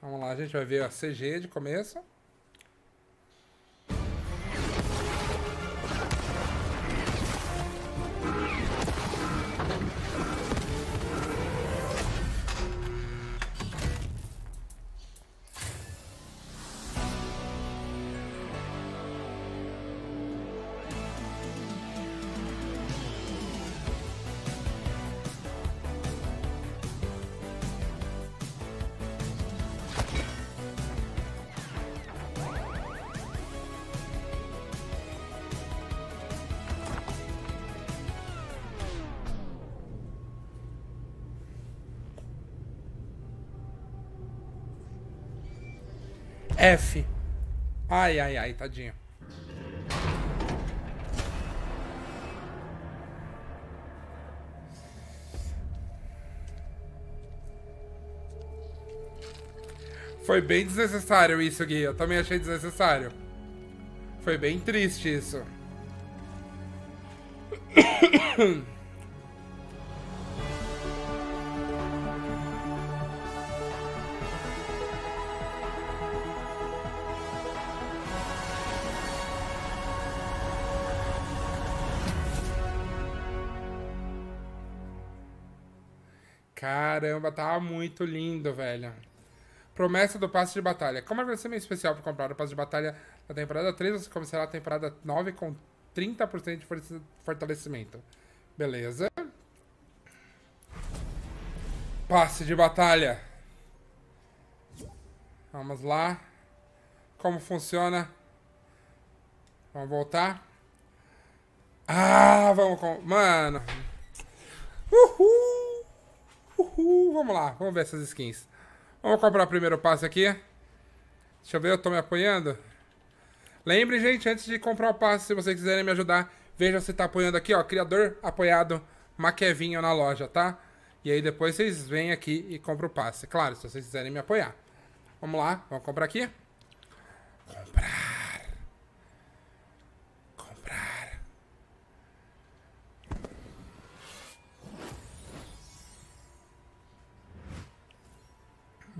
Vamos lá, a gente vai ver a CG de começo. F. Ai, ai, ai, tadinho. Foi bem desnecessário isso, Gui. Eu também achei desnecessário. Foi bem triste isso. Caramba, tá muito lindo, velho. Promessa do passe de batalha. Como é meio especial pra comprar o passe de batalha na temporada 3, você começará a temporada 9 com 30% de fortalecimento. Beleza. Passe de batalha. Vamos lá. Como funciona? Vamos voltar. Ah, vamos com... Mano. Uhul vamos lá, vamos ver essas skins. Vamos comprar o primeiro passe aqui. Deixa eu ver, eu tô me apoiando. Lembre, gente, antes de comprar o passe, se vocês quiserem me ajudar, veja se tá apoiando aqui, ó. Criador apoiado, Maquevinho na loja, tá? E aí depois vocês vêm aqui e compram o passe. Claro, se vocês quiserem me apoiar. Vamos lá, vamos comprar aqui. Comprar.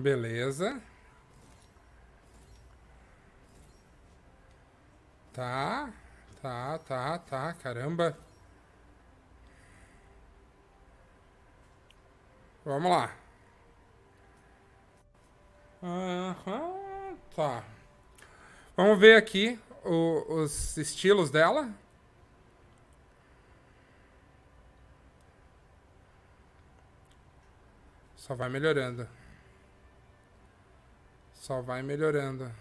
Beleza. Tá, tá, tá, tá, caramba. Vamos lá. Uhum, tá. Vamos ver aqui o, os estilos dela. Só vai melhorando. Só vai melhorando.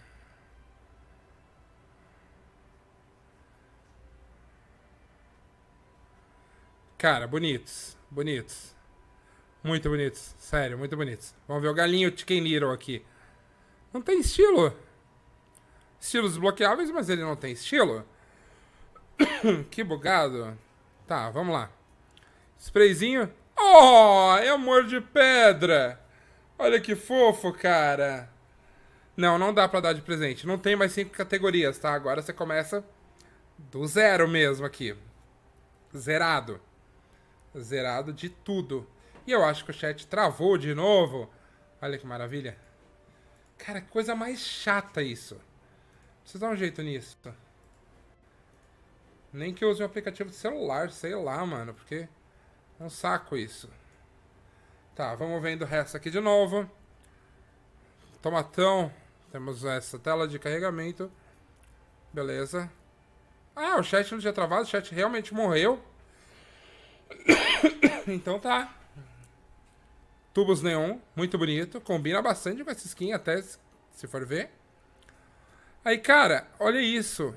Cara, bonitos. Bonitos. Muito bonitos. Sério, muito bonitos. Vamos ver o galinho Chicken Little aqui. Não tem estilo. Estilos desbloqueáveis, mas ele não tem estilo. que bugado. Tá, vamos lá. Sprayzinho. Oh, é amor de pedra. Olha que fofo, cara. Não, não dá para dar de presente. Não tem mais cinco categorias, tá? Agora você começa do zero mesmo aqui. Zerado. Zerado de tudo. E eu acho que o chat travou de novo. Olha que maravilha. Cara, que coisa mais chata isso. Preciso dar um jeito nisso. Nem que eu use um aplicativo de celular, sei lá, mano. Porque é um saco isso. Tá, vamos vendo o resto aqui de novo. Tomatão. Temos essa tela de carregamento. Beleza. Ah, o chat não tinha travado, o chat realmente morreu. então tá. Tubos neon, muito bonito. Combina bastante com essa skin, até se for ver. Aí, cara, olha isso.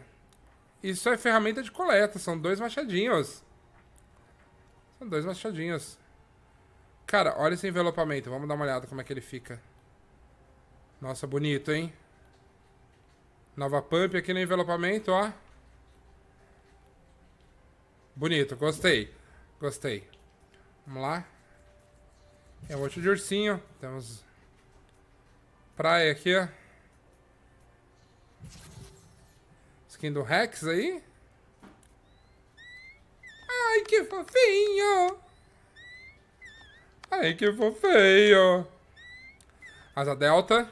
Isso é ferramenta de coleta, são dois machadinhos. São dois machadinhos. Cara, olha esse envelopamento, vamos dar uma olhada como é que ele fica. Nossa, bonito, hein? Nova pump aqui no envelopamento, ó. Bonito, gostei. Gostei. Vamos lá. É um outro de ursinho. Temos praia aqui, ó. Skin do Rex aí. Ai, que fofinho! Ai, que fofinho! Asa delta.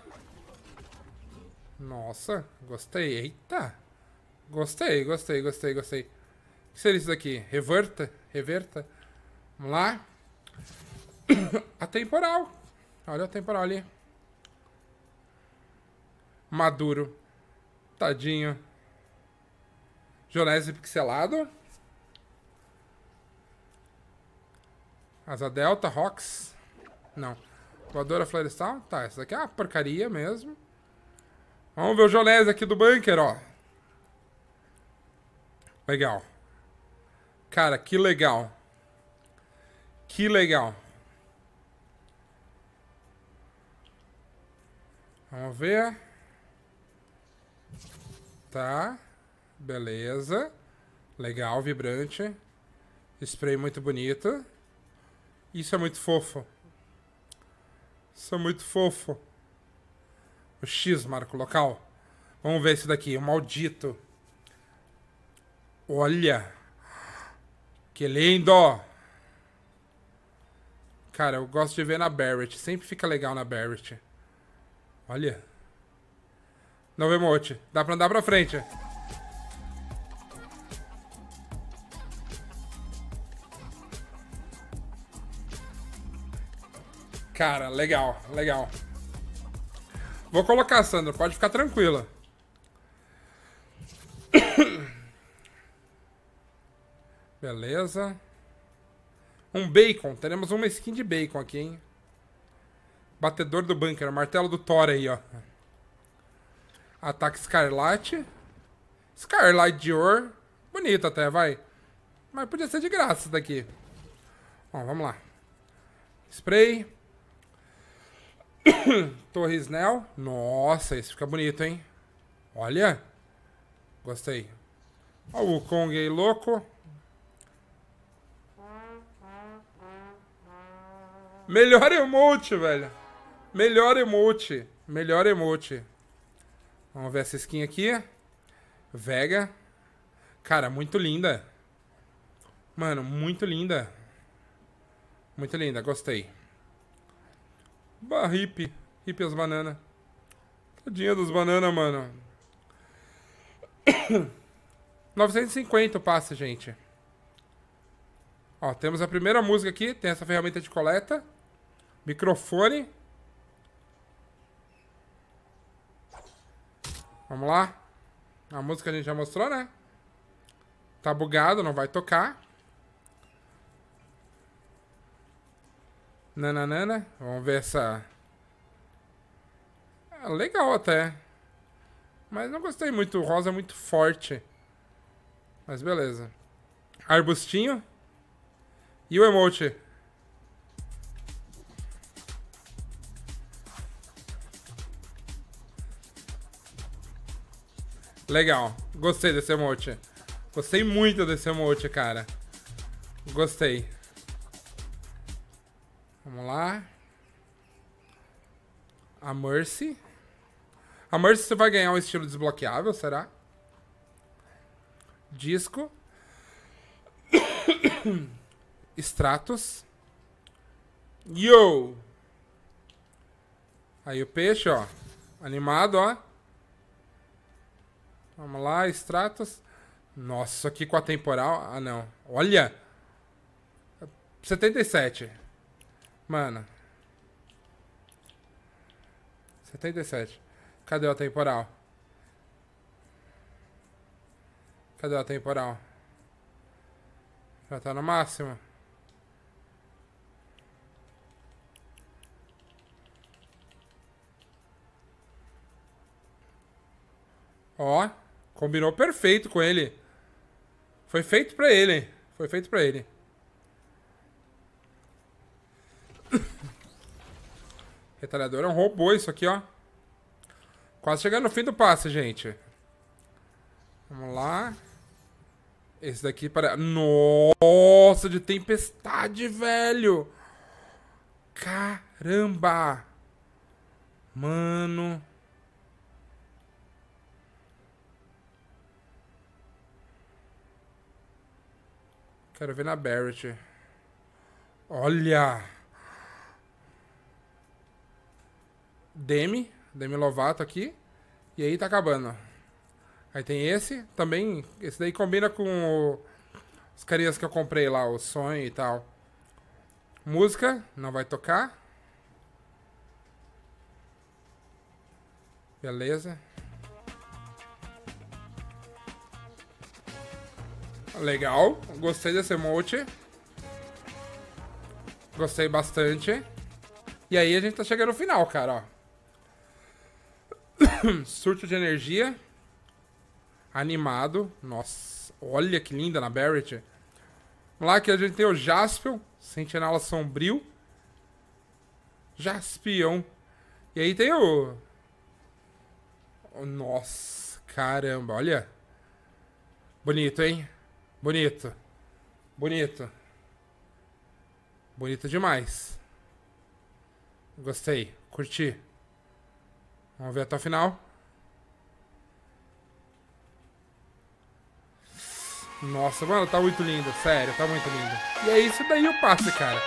Nossa, gostei. Eita! Gostei, gostei, gostei, gostei. O que seria isso daqui? Reverta? Reverta? Vamos lá. a temporal. Olha a temporal ali. Maduro. Tadinho. Jonese pixelado. Asa Delta, Rox. Não. Voadora Florestal. Tá, essa daqui é uma porcaria mesmo. Vamos ver o Jonés aqui do bunker, ó. Legal. Cara, que legal. Que legal. Vamos ver. Tá. Beleza. Legal, vibrante. Spray muito bonito. Isso é muito fofo. Isso é muito fofo. O X marca o local. Vamos ver esse daqui, o maldito. Olha. Que lindo. Cara, eu gosto de ver na Barrett. Sempre fica legal na Barrett. Olha. Novo emote. Dá pra andar pra frente. Cara, legal, legal. Vou colocar, Sandra. Pode ficar tranquila. Beleza. Um bacon. Teremos uma skin de bacon aqui, hein? Batedor do bunker. Martelo do Thor aí, ó. Ataque escarlate. Scarlet Dior. Bonito até, vai. Mas podia ser de graça isso daqui. Ó, vamos lá. Spray. Torres Nel. Nossa, esse fica bonito, hein? Olha. Gostei. Ó, o Kong aí, louco. Melhor emote, velho. Melhor emote. Melhor emote. Vamos ver essa skin aqui. Vega. Cara, muito linda. Mano, muito linda. Muito linda, gostei. Bah, hippie. Hippie as bananas. Tadinha das bananas, mano. 950 o passe, gente. Ó, temos a primeira música aqui. Tem essa ferramenta de coleta. Microfone. Vamos lá. A música a gente já mostrou, né? Tá bugado, não vai tocar. Nananana. Vamos ver essa. Ah, legal até. Mas não gostei muito. O rosa é muito forte. Mas beleza. Arbustinho. E o emote. Legal. Gostei desse emote. Gostei muito desse emote, cara. Gostei lá. A Mercy. A Mercy você vai ganhar um estilo desbloqueável, será? Disco. Stratos. Yo! Aí o peixe, ó. Animado, ó. Vamos lá, Stratos. Nossa, aqui com a temporal. Ah, não. Olha! 77. Mano. 77. Cadê o temporal? Cadê o temporal? Já tá no máximo. Ó, combinou perfeito com ele. Foi feito pra ele. hein? Foi feito pra ele. Retalhador é um robô isso aqui, ó. Quase chegando no fim do passe, gente. Vamos lá. Esse daqui para... Nossa, de tempestade, velho! Caramba! Mano... Quero ver na Barrett. Olha! Demi, Demi Lovato aqui. E aí tá acabando. Aí tem esse também. Esse daí combina com o, os carinhas que eu comprei lá, o sonho e tal. Música, não vai tocar. Beleza. Legal, gostei desse emote. Gostei bastante. E aí a gente tá chegando no final, cara, ó. Surto de energia. Animado. Nossa, olha que linda na Barrett. Vamos lá que a gente tem o Jaspion. Sentinela Sombrio. Jaspion. E aí tem o... Nossa, caramba, olha. Bonito, hein? Bonito. Bonito. Bonito demais. Gostei, curti. Vamos ver até o final. Nossa, mano, tá muito linda, sério, tá muito linda. E é isso daí o passe, cara.